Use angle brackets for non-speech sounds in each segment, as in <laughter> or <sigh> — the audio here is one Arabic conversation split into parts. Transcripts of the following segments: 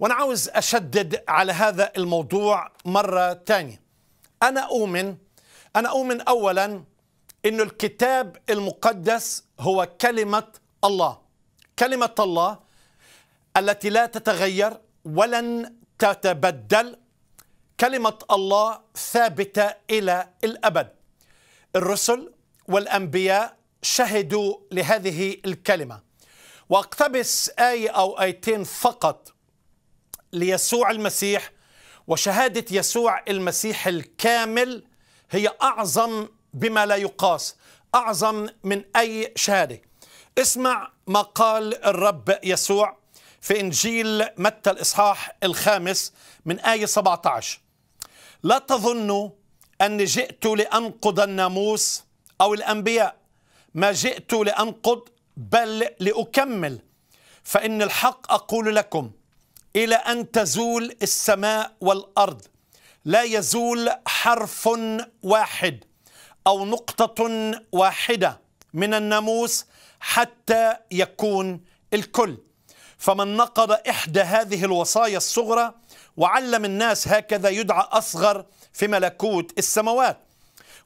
وأنا عاوز أشدد على هذا الموضوع مرة ثانيه أنا أؤمن أنا أؤمن أولا أن الكتاب المقدس هو كلمة الله كلمة الله التي لا تتغير ولن تتبدل كلمة الله ثابتة إلى الأبد الرسل والأنبياء شهدوا لهذه الكلمة واقتبس آية أو آيتين فقط ليسوع المسيح وشهادة يسوع المسيح الكامل هي أعظم بما لا يقاس أعظم من أي شهادة اسمع ما قال الرب يسوع في إنجيل متى الإصحاح الخامس من آية 17 لا تظنوا أني جئت لأنقض الناموس أو الأنبياء ما جئت لأنقض بل لأكمل فإن الحق أقول لكم إلى أن تزول السماء والأرض لا يزول حرف واحد أو نقطة واحدة من الناموس حتى يكون الكل فمن نقض إحدى هذه الوصايا الصغرى وعلم الناس هكذا يدعى أصغر في ملكوت السماوات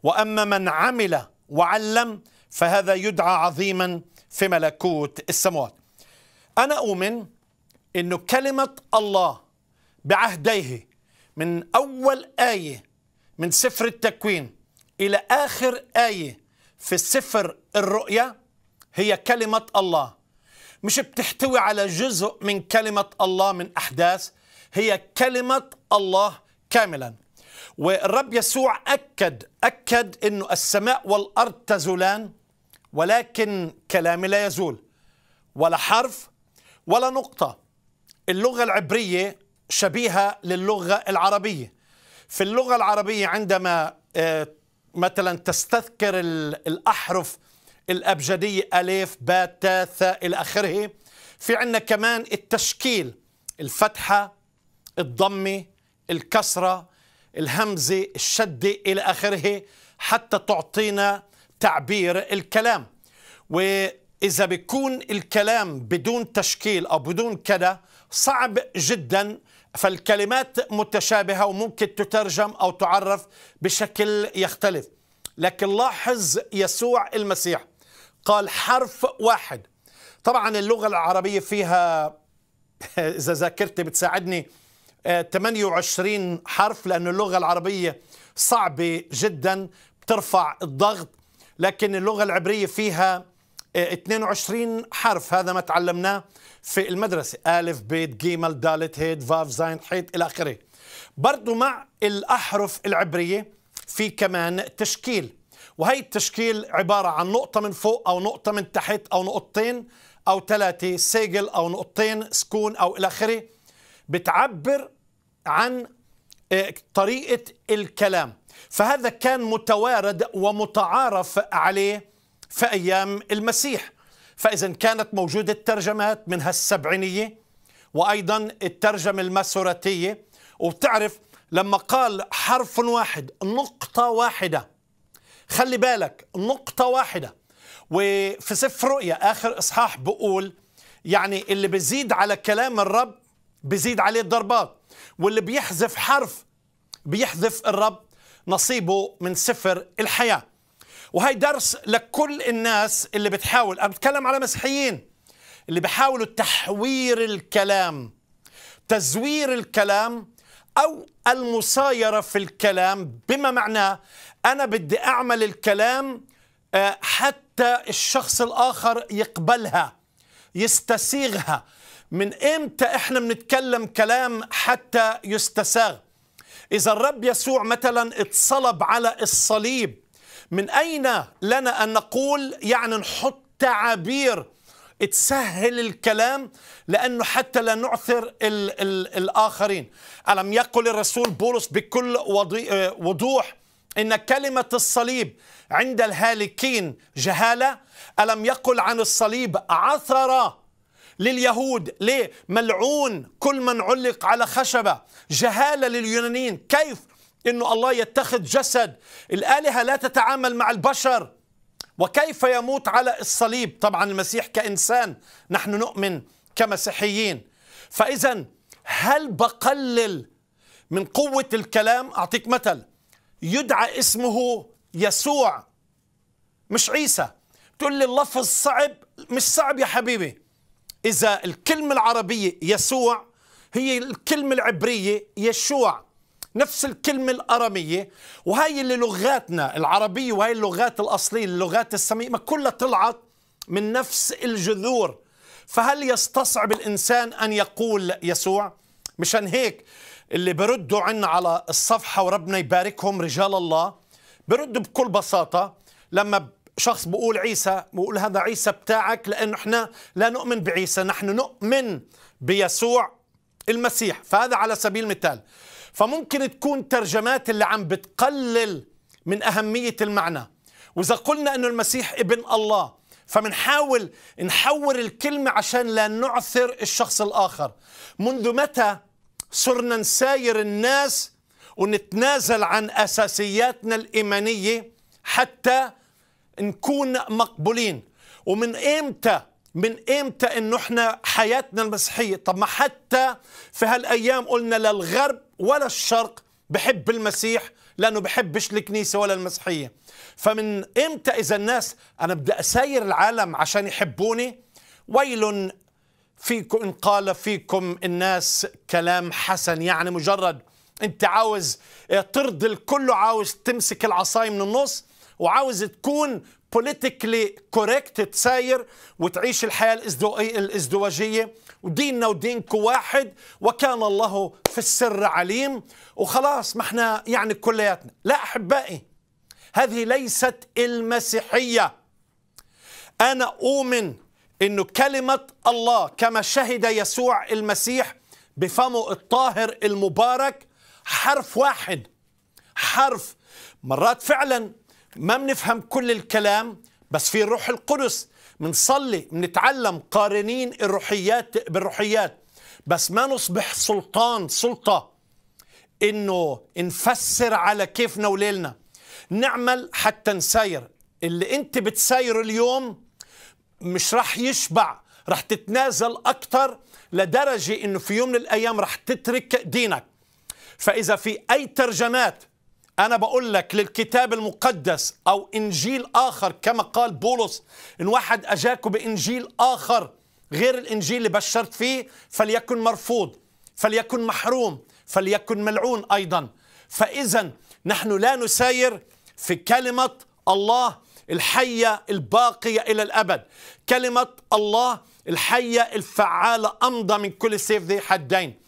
وأما من عمل وعلم فهذا يدعى عظيما في ملكوت السماوات أنا أؤمن انه كلمه الله بعهديه من اول ايه من سفر التكوين الى اخر ايه في سفر الرؤيا هي كلمه الله مش بتحتوي على جزء من كلمه الله من احداث هي كلمه الله كاملا والرب يسوع اكد اكد انه السماء والارض تزولان ولكن كلامي لا يزول ولا حرف ولا نقطه اللغة العبرية شبيهة للغة العربية في اللغة العربية عندما آه، مثلا تستذكر الأحرف الأبجدية ألف باء تاء ثاء إلى آخره في عندنا كمان التشكيل الفتحة الضمة الكسرة الهمزة الشدة إلى آخره حتى تعطينا تعبير الكلام و إذا بيكون الكلام بدون تشكيل أو بدون كذا صعب جدا فالكلمات متشابهة وممكن تترجم أو تعرف بشكل يختلف لكن لاحظ يسوع المسيح قال حرف واحد طبعا اللغة العربية فيها <laughs> إذا ذاكرتي بتساعدني 28 آه، حرف لأن اللغة العربية صعبة جدا بترفع الضغط لكن اللغة العبرية فيها 22 حرف هذا ما تعلمناه في المدرسة ألف بيت جيمل دالت هيد فاف زين حيت إلى آخره برضو مع الأحرف العبرية في كمان تشكيل وهي التشكيل عبارة عن نقطة من فوق أو نقطة من تحت أو نقطتين أو ثلاثة سيجل أو نقطتين سكون أو إلى آخره بتعبر عن آه، طريقة الكلام فهذا كان متوارد ومتعارف عليه في أيام المسيح فإذا كانت موجودة الترجمات منها السبعينية وأيضا الترجمة الماسوراتية وبتعرف لما قال حرف واحد نقطة واحدة خلي بالك نقطة واحدة وفي سفر رؤيا آخر إصحاح بقول يعني اللي بزيد على كلام الرب بزيد عليه الضربات واللي بيحذف حرف بيحذف الرب نصيبه من سفر الحياه وهي درس لكل الناس اللي بتحاول أنا بتكلم على مسيحيين اللي بيحاولوا تحوير الكلام تزوير الكلام أو المصايرة في الكلام بما معناه أنا بدي أعمل الكلام آه، حتى الشخص الآخر يقبلها يستسيغها من إمتى إحنا بنتكلم كلام حتى يستساغ إذا الرب يسوع مثلا اتصلب على الصليب من أين لنا أن نقول يعني نحط تعابير تسهل الكلام لأنه حتى لا نعثر الـ الـ الآخرين ألم يقل الرسول بولس بكل آه، وضوح إن كلمة الصليب عند الهالكين جهالة ألم يقل عن الصليب عثرة لليهود ليه ملعون كل من علق على خشبة جهالة لليونانيين كيف انه الله يتخذ جسد الالهه لا تتعامل مع البشر وكيف يموت على الصليب طبعا المسيح كانسان نحن نؤمن كمسيحيين فاذا هل بقلل من قوه الكلام اعطيك مثل يدعى اسمه يسوع مش عيسى تقول لي اللفظ صعب مش صعب يا حبيبي اذا الكلمه العربيه يسوع هي الكلمه العبريه يشوع نفس الكلمة الأرمية وهي اللي لغاتنا العربية وهي اللغات الأصلية اللغات ما كلها طلعت من نفس الجذور فهل يستصعب الإنسان أن يقول يسوع مشان هيك اللي بردوا عنا على الصفحة وربنا يباركهم رجال الله بردوا بكل بساطة لما شخص بقول عيسى بقول هذا عيسى بتاعك لأنه احنا لا نؤمن بعيسى نحن نؤمن بيسوع المسيح فهذا على سبيل المثال فممكن تكون ترجمات اللي عم بتقلل من أهمية المعنى وإذا قلنا أنه المسيح ابن الله فمنحاول نحور الكلمة عشان لا نعثر الشخص الآخر منذ متى صرنا نساير الناس ونتنازل عن أساسياتنا الإيمانية حتى نكون مقبولين ومن إمتى من امتى انه احنا حياتنا المسيحيه طب ما حتى في هالايام قلنا لا الغرب ولا الشرق بحب المسيح لانه بحبش الكنيسه ولا المسيحيه فمن امتى اذا الناس انا بدي اساير العالم عشان يحبوني ويل فيكم ان قال فيكم الناس كلام حسن يعني مجرد انت عاوز آه، ترضي الكل عاوز تمسك العصايه من النص وعاوز تكون بوليتيكلي كوريكت تساير وتعيش الحياة الإزدواجية وديننا ودينكم واحد وكان الله في السر عليم وخلاص ما احنا يعني كلياتنا لا أحبائي هذه ليست المسيحية أنا أؤمن أن كلمة الله كما شهد يسوع المسيح بفمه الطاهر المبارك حرف واحد حرف مرات فعلا ما بنفهم كل الكلام بس في الروح القدس بنصلي بنتعلم قارنين الروحيات بالروحيات بس ما نصبح سلطان سلطة انه نفسر على كيفنا وليلنا نعمل حتى نساير اللي انت بتساير اليوم مش راح يشبع راح تتنازل اكثر لدرجة انه في يوم من الايام راح تترك دينك فاذا في اي ترجمات أنا بقول لك للكتاب المقدس أو إنجيل آخر كما قال بولس إن واحد أجاكم بإنجيل آخر غير الإنجيل اللي بشرت فيه فليكن مرفوض فليكن محروم فليكن ملعون أيضا فإذا نحن لا نساير في كلمة الله الحية الباقية إلى الأبد كلمة الله الحية الفعالة أمضى من كل سيف ذي حدين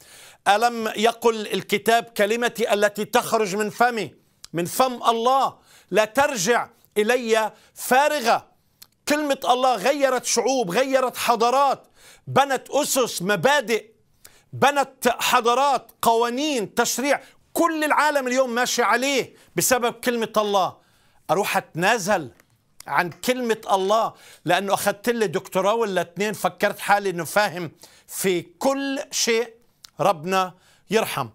ألم يقل الكتاب كلمتي التي تخرج من فمي من فم الله لا ترجع إلي فارغة كلمة الله غيرت شعوب غيرت حضارات بنت أسس مبادئ بنت حضارات قوانين تشريع كل العالم اليوم ماشي عليه بسبب كلمة الله أروح أتنازل عن كلمة الله لأنه أخذت لي دكتوراه ولا اثنين فكرت حالي أنه فاهم في كل شيء ربنا يرحم